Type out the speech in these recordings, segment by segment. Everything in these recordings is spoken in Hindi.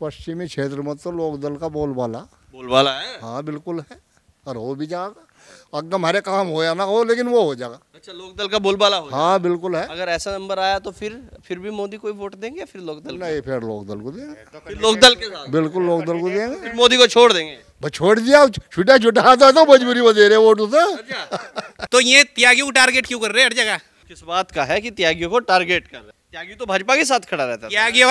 पश्चिमी क्षेत्र में तो लोक दल का बोलबाला बोलबाला है हाँ बिल्कुल है और हो भी जाएगा अगर हमारे काम हो या ना हो लेकिन वो हो जाएगा अच्छा लोक दल का बोलबाला हो हाँ बिल्कुल है अगर ऐसा नंबर आया तो फिर फिर भी मोदी को वोट देंगे फिर लोक दल नहीं फिर लोक दल को देंगे तो लोक दल के साथ बिल्कुल लोक दल को देंगे मोदी को छोड़ देंगे छोड़ दिया छुटा छुटा था तो मजबूरी वो दे रहे वोट उसे अच्छा, तो ये त्यागी को टारगेट क्यों कर रहे हर जगह किस बात का है कि त्यागी को टारगेट कर रहे त्यागी तो भाजपा के साथ खड़ा रहता त्यागी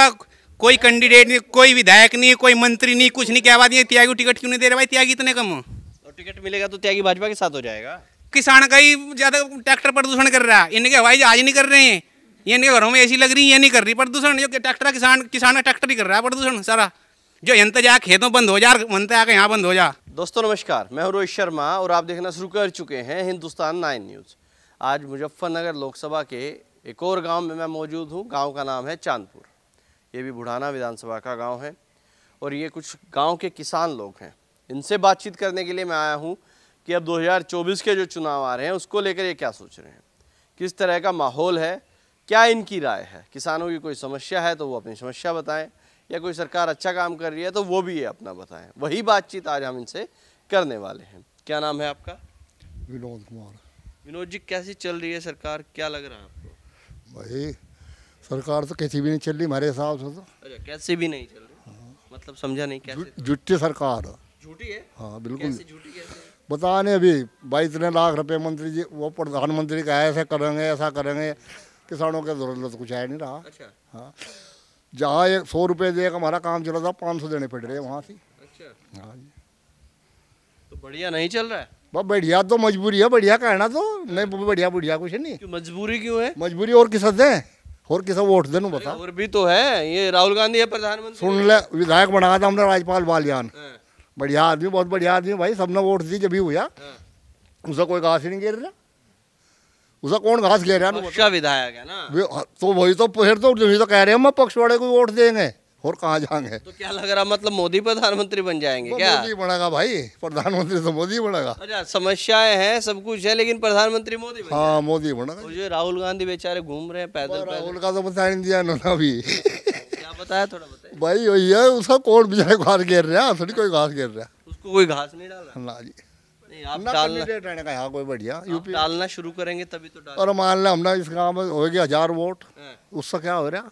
कोई कैंडिडेट नहीं कोई विधायक नहीं कोई मंत्री नहीं कुछ नहीं क्या बात नहीं त्यागी टिकट क्यों नहीं दे रहे भाई त्यागी इतने कम तो टिकट मिलेगा तो त्यागी भाजपा के साथ हो जाएगा किसान का ही ज़्यादा ट्रैक्टर प्रदूषण कर रहा है इनके हवाई जहाज नहीं कर रहे हैं ये इनके घरों में ऐसी लग रही है ये नहीं कर रही प्रदूषण जो ट्रैक्टर किसान किसान का ट्रैक्टर ही कर रहा है प्रदूषण सारा जो यंत्र जा खेतों बंद हो जा मनते आके यहाँ बंद हो जा दोस्तों नमस्कार मैं हूँ रोहित शर्मा और आप देखना शुरू कर चुके हैं हिंदुस्तान नाइन न्यूज़ आज मुजफ्फरनगर लोकसभा के एक और गाँव में मैं मौजूद हूँ गाँव का नाम है चांदपुर ये भी बुढ़ाना विधानसभा का गांव है और ये कुछ गांव के किसान लोग हैं इनसे बातचीत करने के लिए मैं आया हूँ कि अब 2024 के जो चुनाव आ रहे हैं उसको लेकर ये क्या सोच रहे हैं किस तरह का माहौल है क्या इनकी राय है किसानों की कोई समस्या है तो वो अपनी समस्या बताएँ या कोई सरकार अच्छा काम कर रही है तो वो भी ये अपना बताएँ वही बातचीत आज हम इनसे करने वाले हैं क्या नाम है आपका विनोद कुमार विनोद जी कैसी चल रही है सरकार क्या लग रहा है आपको भाई सरकार तो कैसी भी नहीं चल रही हमारे हिसाब से तो अच्छा, कैसे भी नहीं चल रही मतलब समझा नहीं कैसे झूठी सरकार झूठी है हाँ बिल्कुल कैसे बता नहीं अभी बाईस इतने लाख रुपए मंत्री जी वो प्रधानमंत्री का ऐसा करेंगे ऐसा करेंगे किसानों के जरूरत कुछ आया नहीं रहा अच्छा हाँ जहाँ एक सौ रुपये दे हमारा काम चला था पाँच सौ देने पड़ रहे वहाँ से अच्छा हाँ जी तो बढ़िया नहीं चल रहा है बस बढ़िया तो मजबूरी है बढ़िया कहना तो नहीं तो बढ़िया बढ़िया कुछ नहीं मजबूरी क्यों है मजबूरी और किस है और किसा वोट दे बता और भी तो है ये राहुल गांधी है प्रधानमंत्री सुन ले विधायक बना था हमने राजपाल बालियान हाँ। बढ़िया आदमी बहुत बढ़िया आदमी भाई सबने वोट दी जब भी हुआ हाँ। उसे कोई घास ही नहीं गिर रहा उसे कौन घास ले रहा है विधायक है ना तो वही तो फिर तो तो कह रहे हैं हम पक्ष वाले को वोट देंगे और कहाँ जाएंगे तो क्या लग रहा मतलब मोदी प्रधानमंत्री बन जाएंगे क्या मोदी बनेगा भाई प्रधानमंत्री तो मोदी बनेगा अच्छा समस्याएं हैं सब कुछ है लेकिन प्रधानमंत्री मोदी हाँ मोदी बनेगा तो राहुल गांधी बेचारे घूम रहे हैं पैदल राहुल का तो बता दिया ना अभी क्या बताया थोड़ा भाई वही है उसका कौन बेचारे घास घेर रहा थोड़ी कोई घास गिर रहा उसको कोई घास नहीं डाला ना जी डालना कोई बढ़िया यूपी शुरू करेंगे तभी तो और मान लो हमने इस गाँव में हो गया हजार वोट हाँ। उससे क्या हो रहा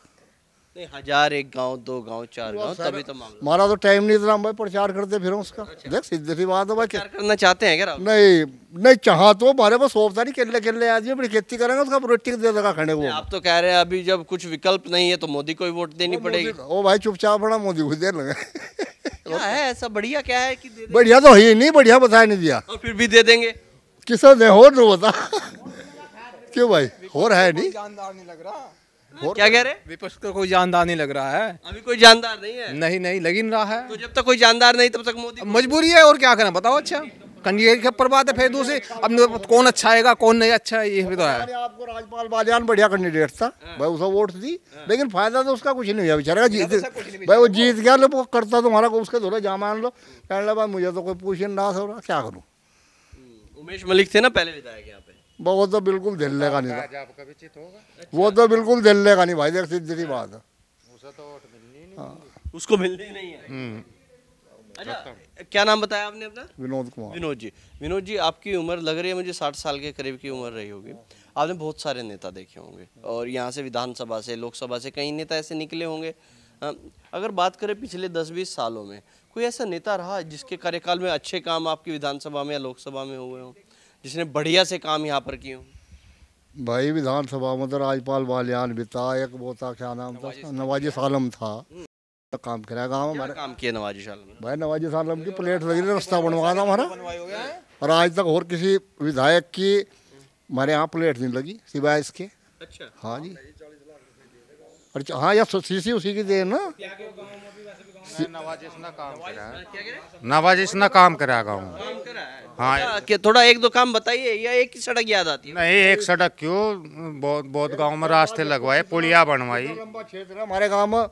हजार एक गांव दो गांव चार गांव तभी तो मामला हमारा तो टाइम नहीं इतना भाई प्रचार करते फिर उसका अच्छा। देख सीधे सी बात है भाई करना चाहते हैं क्या नहीं नहीं चाह तो हमारे पास सोचता नहीं केले किले आदमी अपनी खेती करेंगे उसका रोटी दे देगा खाने को आप तो कह रहे हैं अभी जब कुछ विकल्प नहीं है तो मोदी को ही वोट देनी पड़ेगी ओ भाई चुपचाप बड़ा मोदी को दे लगे क्या है ऐसा बढ़िया क्या है कि बढ़िया तो है नहीं बढ़िया बताया नहीं दिया और फिर भी दे देंगे किसा दे और बता क्यों भाई और है नहीं जानदार नहीं लग रहा क्या कह रहे विपक्ष का कोई जानदार नहीं लग रहा है अभी कोई जानदार नहीं है नहीं नहीं लग ही रहा है तो जब तक कोई जानदार नहीं तब तक मोदी मजबूरी है और क्या करें बताओ अच्छा बात है फिर दूसरी अब कौन अच्छा आएगा कौन नहीं अच्छा है ये भी तो है आपको राजपाल बालियान बढ़िया कैंडिडेट था हाँ। भाई उसे वोट दी लेकिन फायदा तो उसका कुछ नहीं हुआ बेचारा जीत तो भाई वो जीत गया लो करता तुम्हारा को उसके धोला जा मान लो कहने लगा मुझे तो कोई पूछ नहीं रहा क्या करूँ हम्म, उमेश मलिक थे ना पहले विधायक वो तो बिल्कुल दिल अच्छा, लेगा नहीं था वो तो बिल्कुल दिल लेगा नहीं भाई देख सीधी सी बात है तो हाँ। उसको मिलनी नहीं है हम्म। अच्छा क्या नाम बताया आपने अपना विनोद कुमार विनोद जी विनोद जी आपकी उम्र लग रही है मुझे साठ साल के करीब की उम्र रही होगी आपने बहुत सारे नेता देखे होंगे और यहाँ से विधानसभा से लोकसभा से कई नेता ऐसे निकले होंगे अगर बात करें पिछले दस बीस सालों में कोई ऐसा नेता रहा जिसके कार्यकाल में अच्छे काम आपकी विधानसभा में या लोकसभा में हुए हों जिसने बढ़िया से काम यहाँ पर किए भाई विधानसभा में तो राजपाल बालियान भी था एक वो था क्या नाम था नवाजी सालम था हम्म। काम कराया गाँव हमारे काम किया नवाजी सालम भाई नवाजी सालम की प्लेट लगी रास्ता बनवा था हमारा और आज तक और किसी विधायक की हमारे यहाँ प्लेट नहीं लगी सिवाय इसके अच्छा हाँ जी और हाँ यार शीशी उसी की दे ना नवाजिश ना काम करा नवाजिश ना हाँ अच्छा, थोड़ा एक दो काम बताइए या एक ही सड़क याद आती है नहीं एक सड़क क्यों बहुत बहुत गांव में रास्ते लगवाए पुलिया बनवाई क्षेत्र हमारे गांव में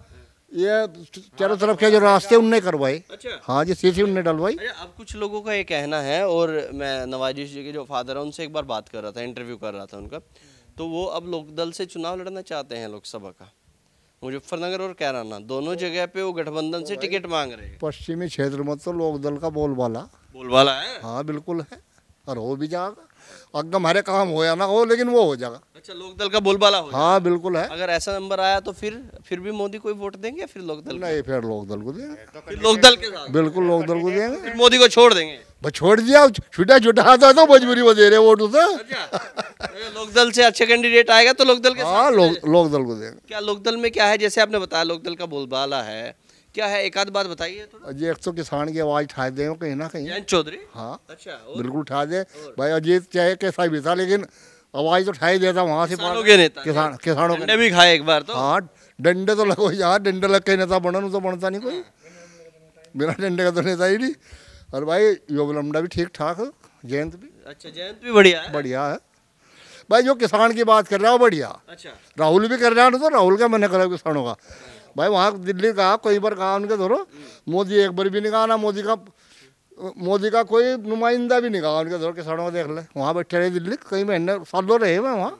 ये चारों तरफ के जो रास्ते उनने करवाए अच्छा हाँ जी सीसी उनने डलवाई अच्छा, अब कुछ लोगों का ये कहना है और मैं नवाजिश जी के जो फादर है उनसे एक बार बात कर रहा था इंटरव्यू कर रहा था उनका तो वो अब लोकदल से चुनाव लड़ना चाहते हैं लोकसभा का मुजफ्फरनगर और कैराना दोनों तो जगह पे वो गठबंधन से तो टिकट मांग रहे हैं पश्चिमी क्षेत्र में तो लोकदल का बोलबाला बोलबाला है हाँ बिल्कुल है और हो भी जाएगा अगर तो हमारे काम हो या ना हो लेकिन वो हो जाएगा अच्छा लोकदल का बोलबाला हो हाँ बिल्कुल है अगर ऐसा नंबर आया तो फिर फिर भी मोदी को वोट देंगे फिर लोकदल नहीं फिर लोकदल को देंगे लोकदल के साथ बिल्कुल लोकदल को देंगे मोदी को छोड़ देंगे छोड़ दिया छुटा छुटा आता तो मजबूरी में दे रहे वोट उसे अच्छा, तो लोकदल से अच्छा कैंडिडेट आएगा तो लोकदल के हाँ, लोकदल को देंगे क्या लोकदल में क्या है जैसे आपने बताया लोकदल का बोलबाला है क्या है एक आध बात बताइए अजय एक सौ किसान की आवाज़ उठा दे कहीं ना कहीं चौधरी हाँ अच्छा बिल्कुल उठा दे भाई अजीत चाहे कैसा भी था लेकिन आवाज़ तो उठाई देता वहाँ से किसान किसानों ने भी खाए एक बार तो हाँ डंडे तो लगो यार डंडे लग के नेता बना तो बनता नहीं कोई बिना डंडे का तो नेता ही नहीं और भाई योगलमडा भी ठीक ठाक जयंत भी अच्छा जयंत भी बढ़िया है बढ़िया है भाई जो किसान की बात कर रहा है वो बढ़िया अच्छा राहुल भी कर रहा है ना तो राहुल का मन करा किसानों का भाई वहाँ दिल्ली कहा कई बार कहा उनके धरो मोदी एक बार भी नहीं कहा ना मोदी का मोदी का कोई नुमाइंदा भी नहीं कहा उनके धरो किसानों को देख ले वहाँ बैठे रहे दिल्ली कई महीने सालों रहे मैं वहाँ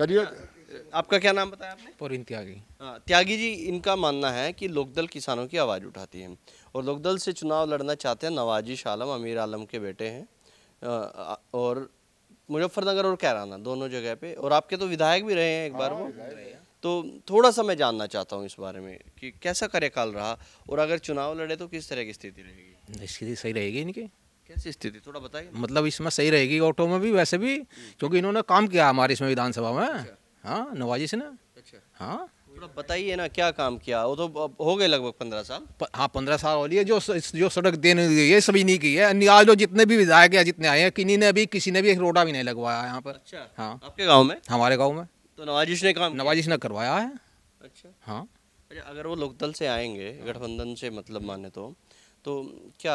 करिए आपका क्या नाम बताया आपने पोरिन त्यागी आ, हाँ, त्यागी जी इनका मानना है कि लोकदल किसानों की आवाज़ उठाती है और लोकदल से चुनाव लड़ना चाहते हैं नवाजिश आलम अमीर आलम के बेटे हैं और मुजफ्फरनगर और कैराना दोनों जगह पे और आपके तो विधायक भी रहे हैं एक बार वो हाँ, तो थोड़ा सा मैं जानना चाहता हूँ इस बारे में कि कैसा कार्यकाल रहा और अगर चुनाव लड़े तो किस तरह की स्थिति रहेगी स्थिति सही रहेगी इनकी कैसी स्थिति थोड़ा बताइए मतलब इसमें सही रहेगी ऑटो में भी वैसे भी क्योंकि इन्होंने काम किया हमारे इसमें विधानसभा में अच्छा। हाँ नवाजी से ने अच्छा हाँ थोड़ा बताइए ना क्या काम किया वो तो हो गए लगभग पंद्रह साल प, हाँ पंद्रह साल हो लिए जो जो सड़क देने गई है सभी नहीं की है आज जो तो जितने भी विधायक है जितने आए हैं किन्हीं ने भी किसी ने भी एक रोडा भी नहीं लगवाया यहाँ पर अच्छा हाँ आपके गाँव में हमारे गाँव में तो नवाजिश ने काम नवाजिश ने करवाया है अच्छा हाँ अच्छा अगर वो लोकदल से आएंगे गठबंधन से मतलब माने तो तो क्या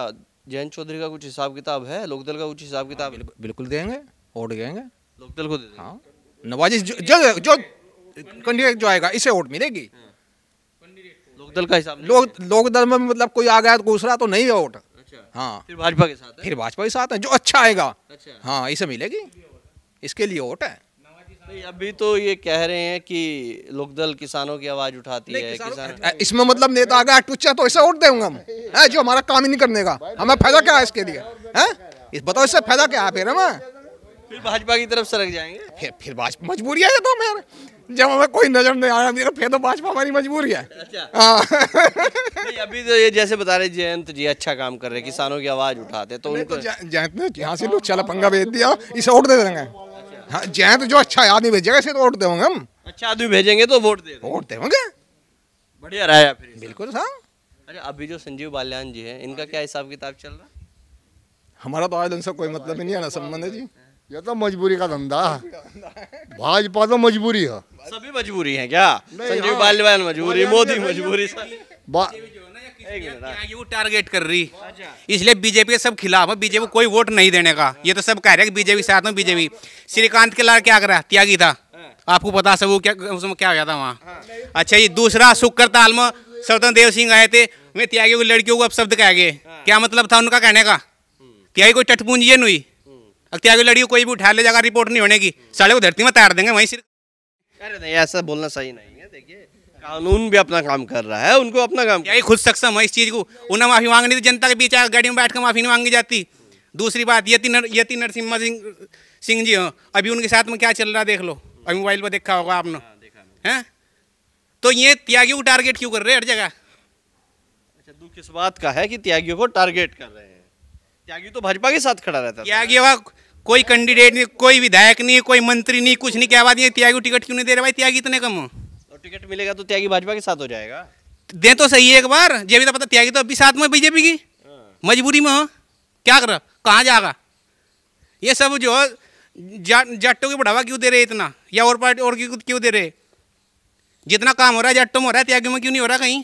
जयंत चौधरी का कुछ हिसाब किताब है लोकदल का कुछ हिसाब किताब हाँ, बिल्कुल देंगे वोट देंगे लोकदल को दे हाँ नवाजिश जो जो, कैंडिडेट जो आएगा इसे वोट मिलेगी हाँ। लोकदल का हिसाब लोग लोकदल में मतलब कोई आ गया तो दूसरा तो नहीं है वोट अच्छा। हाँ फिर भाजपा के साथ है फिर भाजपा के साथ है जो अच्छा आएगा अच्छा हाँ इसे मिलेगी इसके लिए वोट है अभी तो ये कह रहे हैं कि लोकदल किसानों की आवाज उठाती है किसान इसमें मतलब नेता आ गया टुच्चा तो ऐसा उठ देंगे हम है जो हमारा काम ही नहीं करने का हमें फायदा क्या है इसके लिए है इस बताओ इससे फायदा क्या है फिर हमें फिर भाजपा की तरफ सरक जाएंगे फिर फिर भाजपा मजबूरी है तो मेरे जब हमें कोई नजर नहीं आ रहा तो फिर तो भाजपा हमारी मजबूरी है अच्छा। हाँ। नहीं अभी तो ये जैसे बता रहे जयंत जी अच्छा काम कर रहे किसानों की आवाज उठाते तो, तो उनको जयंत ने यहाँ से तो चला पंगा भेज दिया इसे उठ दे देंगे हाँ जय तो जो अच्छा आदमी भेजेगा इसे तो वोट देंगे हम अच्छा आदमी भेजेंगे तो वोट दे वोट देंगे बढ़िया रहा है फिर बिल्कुल साहब अरे अभी जो संजीव बाल्यान जी है इनका क्या हिसाब किताब चल रहा हमारा तो आज उनसे कोई मतलब ही नहीं है ना संबंध है जी ये तो मजबूरी का धंधा भाजपा तो मजबूरी है सभी मजबूरी है क्या संजीव हाँ। बाल्यान मजबूरी मोदी मजबूरी हाँ। टारगेट कर रही इसलिए बीजेपी के सब खिलाफ है बीजेपी को कोई वोट नहीं देने का ये तो सब कह रहे हैं बीजेपी साथ में बीजेपी श्रीकांत के लाल क्या कर रहा त्यागी था हाँ। आपको बता सब क्या उसमें क्या गया था वहाँ हाँ। अच्छा ये दूसरा सुक्कर ताल में स्वतंत्र देव सिंह आए थे वे त्यागी को लड़कियों को अपशब्द कह गए क्या मतलब था उनका कहने का त्यागी हम्म। कोई टटपूंजी हुई त्यागी लड़की कोई भी उठा ले जाएगा रिपोर्ट नहीं होने की साढ़े को धरती में तैयार देंगे वहीं सिर्फ अरे नहीं ऐसा बोलना सही नहीं है देखिए कानून भी अपना काम कर रहा है उनको अपना काम यही खुद सक्षम है इस चीज़ को उन्हें माफ़ी मांगनी थी जनता के बीच आ गाड़ी में बैठ कर माफ़ी नहीं मांगी जाती दूसरी बात यति नर यति नरसिम्हा सिंह सिंह जी हों अभी उनके साथ में क्या चल रहा है देख लो अभी मोबाइल पर देखा होगा आपने हाँ, हैं तो ये त्यागी को टारगेट क्यों कर रहे हैं हर जगह अच्छा दुख इस बात का है कि त्यागी को टारगेट कर रहे हैं त्यागी तो भाजपा के साथ खड़ा रहता त्यागी कोई कैंडिडेट नहीं कोई विधायक नहीं कोई मंत्री नहीं कुछ नहीं क्या बात नहीं त्यागी टिकट क्यों नहीं दे रहे भाई त्यागी इतने कम हो टिकट मिलेगा तो त्यागी भाजपा के साथ हो जाएगा दे तो सही है एक बार भी तो पता त्यागी तो अभी साथ में बीजेपी की हाँ। मजबूरी में हो क्या कर कहाँ जाएगा ये सब जो जा, जाटों की बढ़ावा क्यों दे रहे इतना या और पार्टी और क्यों क्यों दे रहे जितना काम हो रहा है जाटों में हो रहा है त्यागी में क्यों नहीं हो रहा कहीं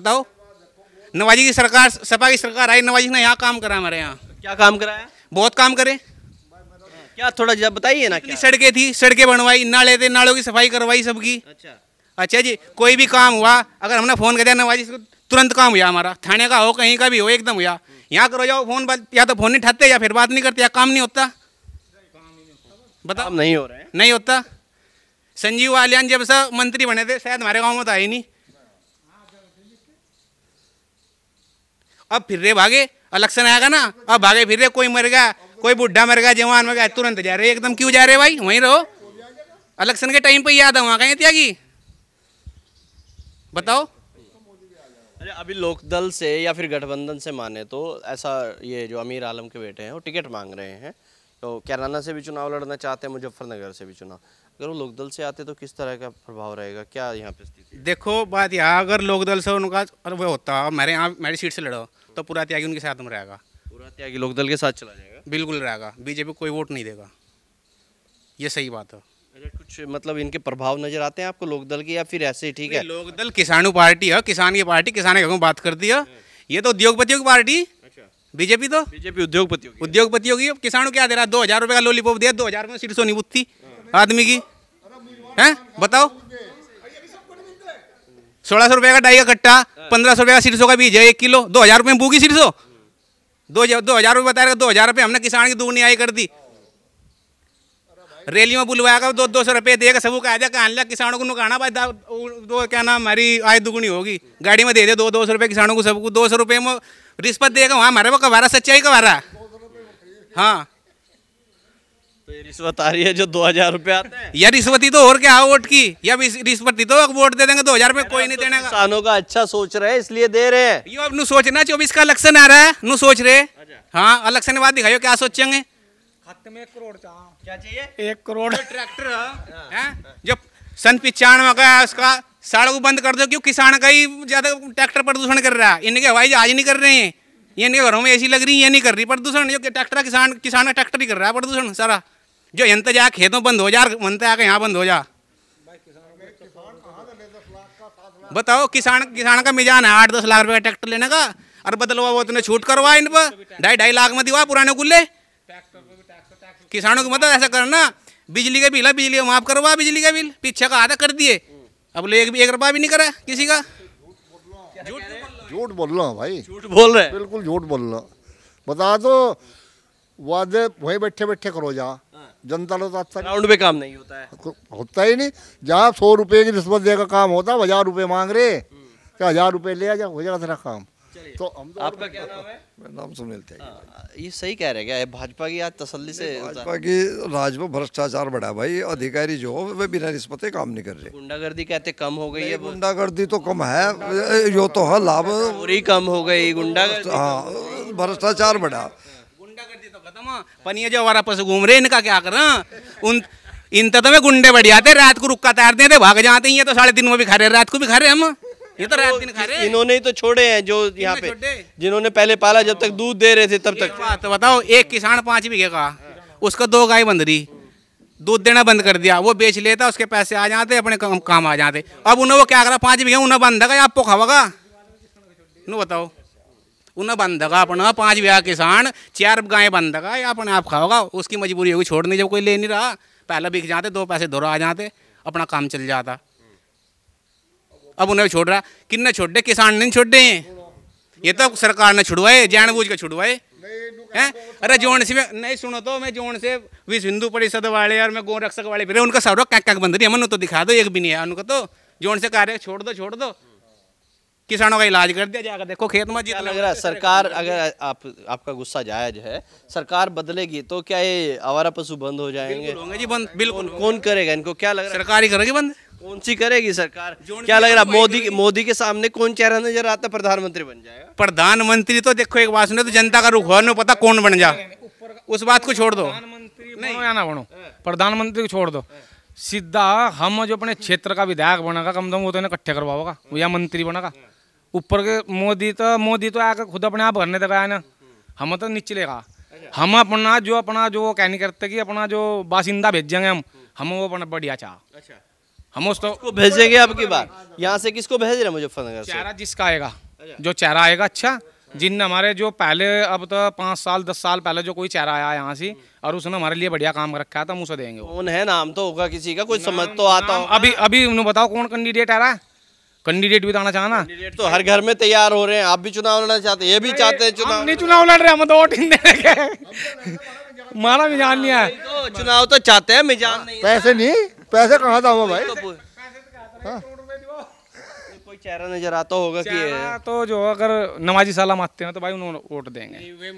बताओ नवाजी की सरकार सपा की सरकार आई नवाजी ने यहाँ काम करा हमारे यहाँ क्या काम कराया बहुत काम करे क्या थोड़ा जब बताइए ना क्या सड़कें थी सड़कें बनवाई नाले थे नालों की सफाई करवाई सबकी अच्छा अच्छा जी कोई भी काम हुआ अगर हमने फोन कर दिया नवाजी तुरंत काम हुआ हमारा थाने का हो कहीं का भी हो एकदम हुआ यहाँ करो जाओ फोन बात या तो फोन नहीं उठाते या फिर बात नहीं करते या काम नहीं होता बताओ नहीं हो रहा है नहीं होता संजीव आलियान जब सब मंत्री बने थे शायद हमारे गाँव में तो आए नहीं अब फिर रे भागे इलेक्शन आएगा ना अब भागे फिर रे कोई मर गया कोई बुढ़ा मर गया जवान मर गया तुरंत जा रहे एकदम क्यों जा रहे भाई वहीं रहो इलेक्शन के टाइम पे याद है वहाँ कहीं त्यागी बताओ अरे अभी लोकदल से या फिर गठबंधन से माने तो ऐसा ये जो अमीर आलम के बेटे हैं वो टिकट मांग रहे हैं तो कैराना से भी चुनाव लड़ना चाहते हैं मुजफ्फरनगर से भी चुनाव अगर वो लोकदल से आते तो किस तरह का प्रभाव रहेगा क्या यहाँ पे स्थिति देखो बात यहाँ अगर लोकदल से उनका वो होता मेरे यहाँ मेरी सीट से लड़ो तो पूरा त्यागी उनके साथ में रहेगा पूरा त्यागी लोकदल के साथ चला जाएगा बिल्कुल रहेगा बीजेपी कोई वोट नहीं देगा ये सही बात है कुछ मतलब इनके प्रभाव नजर आते हैं आपको लोकदल की या फिर ऐसे ही ठीक है लोकदल किसानों पार्टी है किसान की पार्टी किसान के बात करती है ये तो उद्योगपतियों की पार्टी अच्छा। बीजेपी तो बीजेपी उद्योगपति उद्योगपति होगी किसानों क्या दे रहा है दो हजार रुपए का लॉलीपॉप दिया दो हजार में सीट सोनी बुत्ती आदमी की है बताओ सोलह सौ रुपए का डाई का कट्टा पंद्रह सौ रुपये का सीट सौ का बीज है एक किलो दो हजार रुपये में बूगी सीट सौ दो दो हज़ार रुपये बता रहे दो हज़ार रुपये हमने किसान की दूर न्याय कर दी रैली में का दो दो सौ रुपये देगा सबू का आया कहा लिया किसानों को नुकाना भाई दो क्या नाम हमारी आय दुगुनी होगी गाड़ी में दे दे दो दो सौ रुपये किसानों को सबको दो सौ रुपये में रिश्वत देगा वहाँ हमारे वो कबारा सच्चाई कबारा हाँ तो रिश्वत आ रही है जो दो हजार रूपए या रिश्वती तो और क्या वोट की या रिश्वती तो वोट दे देंगे दो हजार में कोई नहीं देने किसानों का अच्छा सोच रहे हैं इसलिए दे रहे हैं यो अब नू सोचना चौबीस का इलेक्शन आ रहा है नु सोच रहे अच्छा। हाँ इलेक्शन के बाद दिखाइयो क्या सोचेंगे खाते में एक करोड़ क्या चाहिए एक करोड़ ट्रैक्टर हाँ। हाँ, जो सन पिचानवे का उसका सड़क बंद कर दो क्यों किसान का ही ज्यादा ट्रैक्टर प्रदूषण कर रहा है इनके हवाई जहाज नहीं कर रहे हैं ये घरों में ऐसी लग रही है ये नहीं कर रही प्रदूषण जो ट्रैक्टर किसान किसान का ट्रैक्टर ही कर रहा है प्रदूषण सारा जो यंत्र जा खेतों बंद हो जा मन आके यहाँ बंद हो जा बताओ किसान किसान का मिजान है आठ दस लाख रुपए का ट्रैक्टर लेने का और बदलवा वो तुमने छूट करवा इन पर ढाई ढाई लाख में दिवा पुराने गुल्ले किसानों को मतलब ऐसा करना बिजली का बिल है बिजली का माफ करवा बिजली का बिल पीछे का आधा कर दिए अब लोग एक, एक रुपया भी नहीं करा किसी का झूठ बोल रहा हूँ भाई झूठ बोल रहे बिल्कुल झूठ बोल रहा बता दो वादे वही बैठे बैठे करो जा जनता लोग अच्छा तो ग्राउंड पे काम नहीं होता है होता ही नहीं जहाँ सौ रुपये की रिश्वत देकर काम होता है हजार रुपये मांग रहे हम्म। क्या हजार रुपये ले आ जाओ हो जाएगा तेरा काम तो हम तो आपका क्या नाम है मेरा नाम सुनील त्यागी हाँ, ये सही कह रहे हैं क्या है भाजपा की आज तसल्ली से भाजपा की राज में भ्रष्टाचार बढ़ा भाई अधिकारी जो वे बिना रिश्वत काम नहीं कर रहे गुंडागर्दी कहते कम हो गई है गुंडागर्दी तो कम है यो तो है लाभ पूरी कम हो गई गुंडा हाँ भ्रष्टाचार बढ़ा पनिया जो हमारा पास घूम रहे इनका क्या करा उन इन तो में गुंडे बढ़ जाते रात को रुक्का तैर देते तो भाग जाते हैं तो साढ़े दिन में भी खा रहे रात को भी खा रहे हम ये तो रात दिन खा रहे इन्होंने ही तो छोड़े हैं जो यहाँ पे जिन्होंने पहले पाला जब तक दूध दे रहे थे तब तक तो बताओ एक किसान पांच बीघे का उसका दो गाय बंद रही दूध देना बंद कर दिया वो बेच लेता उसके पैसे आ जाते अपने काम आ जाते अब उन्हें वो क्या करा पांच बीघे उन्हें बंद आपको खावागा नो बताओ उन्हें बंधगा अपना पाँच ब्याह किसान चार गाय बंधगा या अपने आप खाओगा उसकी मजबूरी होगी छोड़ने जब कोई ले नहीं रहा पहले बिक जाते दो पैसे दो आ जाते अपना काम चल जाता अब उन्हें छोड़ रहा किन्ने छोड़ दे किसान नहीं छोड़ दे ये तो सरकार ने छुड़वाए जैन बूझ के छुड़वाए हैं अरे जोन से नहीं सुनो तो मैं जोन से विश्व हिंदू परिषद वाले और मैं गोरक्षक रक्षक वाले फिर उनका सारा कैक कैक बंद रही है मनु तो दिखा दो एक भी नहीं है उनको तो जोन से कह रहे छोड़ दो छोड़ दो किसानों का इलाज कर दिया जाएगा देखो खेत में जितना लग रहा है सरकार अगर आप आपका गुस्सा जायज है सरकार बदलेगी तो क्या ये आवारा पशु बंद हो जाएंगे जी बंद बिल्कुल कौन करेगा इनको क्या लग रहा है सरकार ही करेगी बंद कौन सी करेगी सरकार क्या लग रहा है मोदी मोदी के सामने कौन चेहरा नजर आता प्रधानमंत्री बन जाएगा प्रधानमंत्री तो देखो एक बात सुने तो जनता का रुख हुआ पता कौन बन जा उस बात को छोड़ दो नहीं या ना बनो हाँ। प्रधानमंत्री को छोड़ दो सीधा हम जो अपने क्षेत्र का विधायक बनेगा कम से कम वो तो इन्हें इकट्ठे करवाओगा या मंत्री बनेगा ऊपर के मोदी तो मोदी तो आकर खुद अपने आप भरने देगा है ना हम तो नीचे लेगा हम अपना जो अपना जो कहने करते कि अपना जो बासिंदा भेजेंगे हम हम वो अपना बढ़िया चाह अच्छा। हम उसको तो भेजेंगे आपकी बात यहाँ से किसको भेज रहे मुजफ्फरनगर चेहरा जिसका आएगा अच्छा। जो चेहरा आएगा अच्छा जिन हमारे जो पहले अब तो पाँच साल दस साल पहले जो कोई चेहरा आया यहाँ से और उसने हमारे लिए बढ़िया काम रखा है तो हम उसे देंगे कौन है नाम तो होगा किसी का कोई समझ तो आता हो अभी अभी बताओ कौन कैंडिडेट आ रहा है कैंडिडेट भी तो आना चाहना तो हर घर में तैयार हो रहे हैं आप भी चुनाव लड़ना चाहते हैं ये भी चाहते हैं चुनाव नहीं चुनाव लड़ रहे हम तो वोट देने मारा मिजान लिया है तो चुनाव तो चाहते हैं मिजान नहीं पैसे नहीं पैसे कहाँ था भाई तो हाँ। चेहरा नजर आता होगा कि तो जो अगर नवाजी साला मारते हैं तो भाई उन्होंने वोट देंगे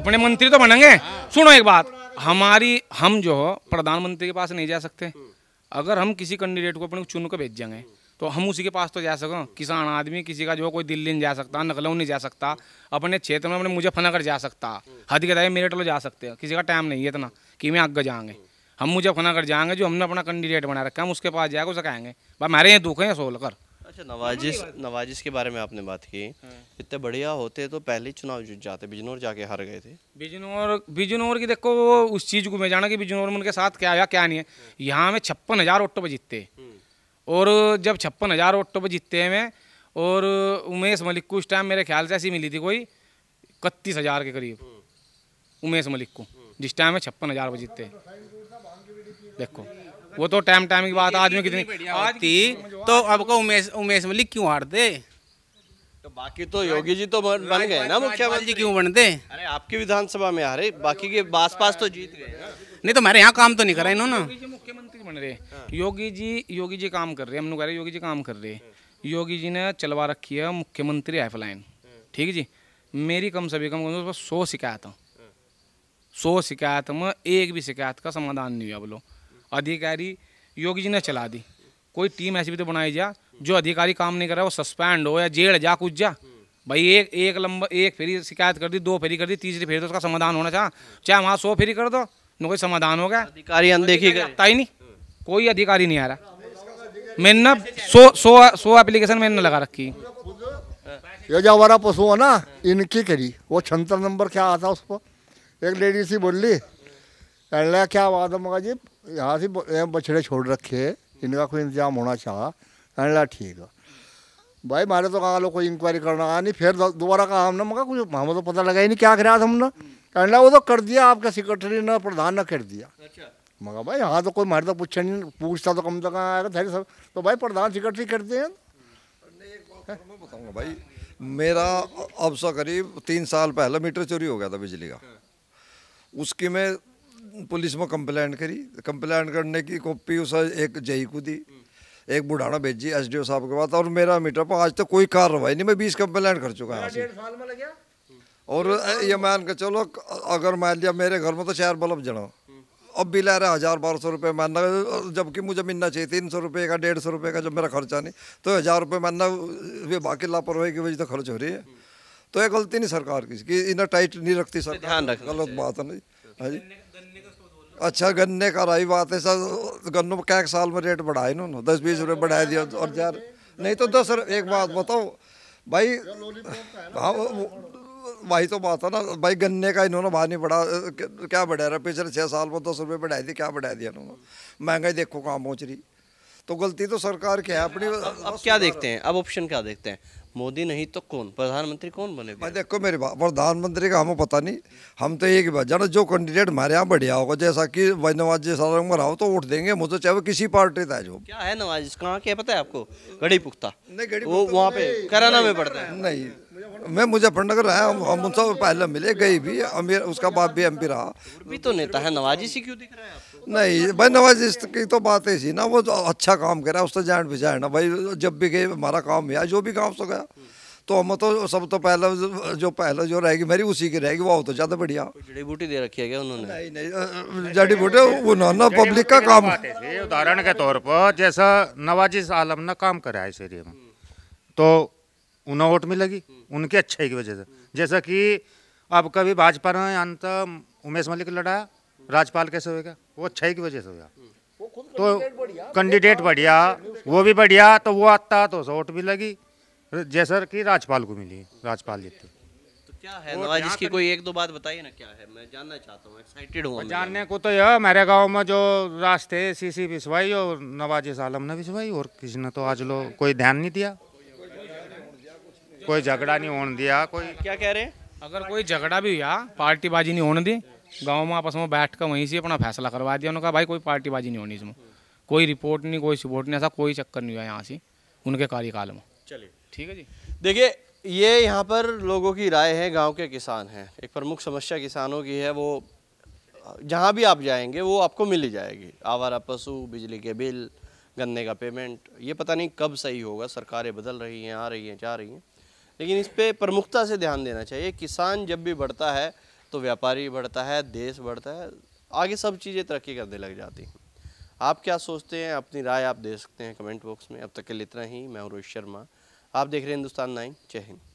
अपने मंत्री तो बनेंगे सुनो एक बात हमारी हम जो प्रधानमंत्री के पास नहीं जा सकते अगर हम किसी कैंडिडेट को अपने चुन के भेज देंगे तो हम उसी के पास तो जा सकें किसान आदमी किसी का जो कोई दिल्ली नहीं जा सकता नकलऊ नहीं जा सकता अपने क्षेत्र में अपने मुझे जा सकता हद के दाई मेरेट लो जा सकते हैं किसी का टाइम नहीं है इतना कि मैं आगे जाएंगे हम मुझे जाएंगे जो हमने अपना कैंडिडेट बना रखा हम उसके पास जाएगा उसे कहेंगे भाई मेरे यहाँ दुख है सोल कर अच्छा नवाजिस हाँ, नवाजिस के बारे में आपने बात की हाँ। इतने बढ़िया होते तो पहले चुनाव जीत जाते बिजनौर जाके हार गए थे बिजनौर बिजनौर की देखो वो उस चीज़ को मैं जाना कि बिजनौर में उनके साथ क्या आया क्या नहीं है हाँ। यहाँ में छप्पन हज़ार ऑटो तो पर जीतते और जब छप्पन हज़ार ऑटो तो पर जीतते हैं मैं और उमेश मलिक को उस टाइम मेरे ख्याल से ऐसी मिली थी कोई इकतीस के करीब उमेश मलिक को जिस टाइम में छप्पन हज़ार पर जीतते देखो वो तो टाइम टाइम की बात आज में कितनी आती तो आपको उमेश उमेश मलिक क्यों हारते तो बाकी तो योगी जी तो बन गए ना मुख्यमंत्री जी क्यों बनते अरे आपकी विधानसभा में आ रहे बाकी के बास पास तो जीत गए नहीं तो मेरे यहाँ काम तो नहीं करा इन्होंने मुख्यमंत्री बन रहे योगी जी योगी जी काम कर रहे हम लोग कह रहे योगी जी काम कर रहे योगी जी ने चलवा रखी है मुख्यमंत्री हेल्पलाइन ठीक है जी मेरी कम से कम कम सौ शिकायत सौ शिकायत में एक भी शिकायत का समाधान नहीं हुआ बोलो अधिकारी योगी जी ने चला दी कोई टीम ऐसी भी तो बनाई जा जो अधिकारी काम नहीं कर रहा वो सस्पेंड हो या जेल जा कुछ जा भाई एक एक लंबा एक फेरी शिकायत कर दी दो फेरी कर दी तीसरी फेरी तो उसका समाधान होना चाह चाहे वहाँ सौ फेरी कर दो न कोई समाधान हो गया अधिकारी अनदेखी करता ही नहीं कोई अधिकारी नहीं आ रहा मैंने ना सो सो सो एप्लीकेशन मैंने लगा रखी ये जो हमारा पशु है ना इनकी करी वो छंतर नंबर क्या आता पर एक लेडी सी बोल ली क्या बात है मगा जी यहाँ से बछड़े छोड़ रखे इनका कोई इंतजाम होना चाहा कहने ठीक है भाई मारे तो कहा लोग कोई इंक्वायरी करना आ नहीं फिर दोबारा कहा हमने मगर कुछ हमें तो पता लगा ही नहीं क्या रहा था हमने कहने वो तो कर दिया आपके सेक्रेटरी ने प्रधान ने कर दिया अच्छा मगर भाई यहाँ तो कोई मारे तो पूछा नहीं पूछता तो कम से कम आएगा धैर्य सब तो भाई प्रधान सेक्रेटरी करते हैं बताऊँगा भाई मेरा अब से करीब तीन साल पहले मीटर चोरी हो गया था बिजली का हाँ। उसकी मैं पुलिस में कंप्लेंट करी कंप्लेंट करने की कॉपी उस एक जई को दी एक बुढ़ाना भेजी एस साहब के पास और मेरा मीटर पर आज तक तो कोई कार्रवाई नहीं मैं बीस कंप्लेंट कर चुका हूँ और ये मान के चलो अगर मान लिया मेरे घर में तो चार बल्ब जड़ो अब भी ला रहे हज़ार बारह सौ रुपये मानना जबकि मुझे मिलना चाहिए तीन सौ रुपये का डेढ़ सौ रुपये का जब मेरा खर्चा नहीं तो हज़ार रुपये मानना वे बाकी लापरवाही की वजह से खर्च हो रही है तो ये गलती नहीं सरकार की इतना टाइट नहीं रखती सरकार गलत बात है नहीं हाँ जी अच्छा गन्ने का रही बात है सर गन्नों का एक साल में रेट बढ़ाए इन्होंने दस बीस रुपये बढ़ा दिया और यार नहीं तो दस एक बात बताओ भाई हाँ वही तो बात है ना भाई गन्ने का इन्होंने भाव नहीं बढ़ा क्या बढ़ा रहा पिछले छः साल में दस रुपये बढ़ाए दिए क्या बढ़ा दिया इन्होंने महंगाई देखो कहाँ पहुँच रही तो गलती तो सरकार की है अपनी अब क्या देखते हैं अब ऑप्शन क्या देखते हैं मोदी नहीं तो कौन प्रधानमंत्री कौन बने देखो मेरी बात प्रधानमंत्री का हमें पता नहीं हम तो एक बात जाना जो कैंडिडेट हमारे यहाँ बढ़िया होगा जैसा कि नवाज जी तो वोट देंगे मुझे चाहे वो किसी पार्टी का जो क्या है नवाज कहाँ क्या पता है आपको गड़ी पुख्ता वो वहाँ पे कराना में पड़ता है नहीं मैं मुजफ्फरनगर रहा हम हम उनसे पहले मिले गई भी अमीर उसका बाप भी एम रहा भी तो नेता है नवाजी से क्यों दिख रहा है नहीं तो भाई नवाज की तो बात सी ना वो तो अच्छा काम है उससे जान पहचान ना भाई जब भी गए हमारा काम हुआ जो भी काम सो गया तो हम तो सब तो पहला जो पहला जो रहेगी मेरी उसी की रहेगी वो तो ज़्यादा बढ़िया जड़ी बूटी दे रखी है उन्होंने नहीं नहीं जड़ी बूटी उन्होंने पब्लिक का काम उदाहरण के तौर पर जैसा नवाजिस आलम ने काम करा है एरिया में तो उन्हें वोट मिलेगी उनके अच्छाई की वजह से जैसा कि अब कभी भाजपा ने अंत तो उमेश मलिक लड़ाया राजपाल कैसे होएगा वो अच्छाई की वजह से होगा हम्म। तो कैंडिडेट बढ़िया वो भी बढ़िया तो वो आता तो वोट भी लगी जैसा कि राजपाल को मिली राजपाल जीते तो क्या है कोई एक दो बात बताइए ना क्या है मैं जानना चाहता हूँ एक्साइटेड हूँ जानने को तो यह मेरे गांव में जो रास्ते सी सी बिस्वाई और नवाजिस आलम ने बिस्वाई और किसी ने तो आज लोग कोई ध्यान नहीं दिया कोई झगड़ा नहीं होने दिया कोई क्या कह रहे हैं अगर कोई झगड़ा भी हुआ पार्टीबाजी नहीं होने दी गाँव में आपस में बैठ कर वहीं से अपना फैसला करवा दिया उन्होंने कहा भाई कोई पार्टीबाजी नहीं होनी इसमें कोई रिपोर्ट नहीं कोई सपोर्ट नहीं ऐसा कोई चक्कर नहीं हुआ यहाँ से उनके कार्यकाल में चलिए ठीक है जी देखिए ये यहाँ पर लोगों की राय है गांव के किसान हैं एक प्रमुख समस्या किसानों की है वो जहाँ भी आप जाएंगे वो आपको मिल ही जाएगी आवारा पशु बिजली के बिल गन्ने का पेमेंट ये पता नहीं कब सही होगा सरकारें बदल रही हैं आ रही हैं जा रही हैं लेकिन इस पर प्रमुखता से ध्यान देना चाहिए किसान जब भी बढ़ता है तो व्यापारी बढ़ता है देश बढ़ता है आगे सब चीज़ें तरक्की करने लग जाती हैं आप क्या सोचते हैं अपनी राय आप दे सकते हैं कमेंट बॉक्स में अब तक के लिए इतना ही मैं रोहित शर्मा आप देख रहे हैं हिंदुस्तान नाइन जय हिंद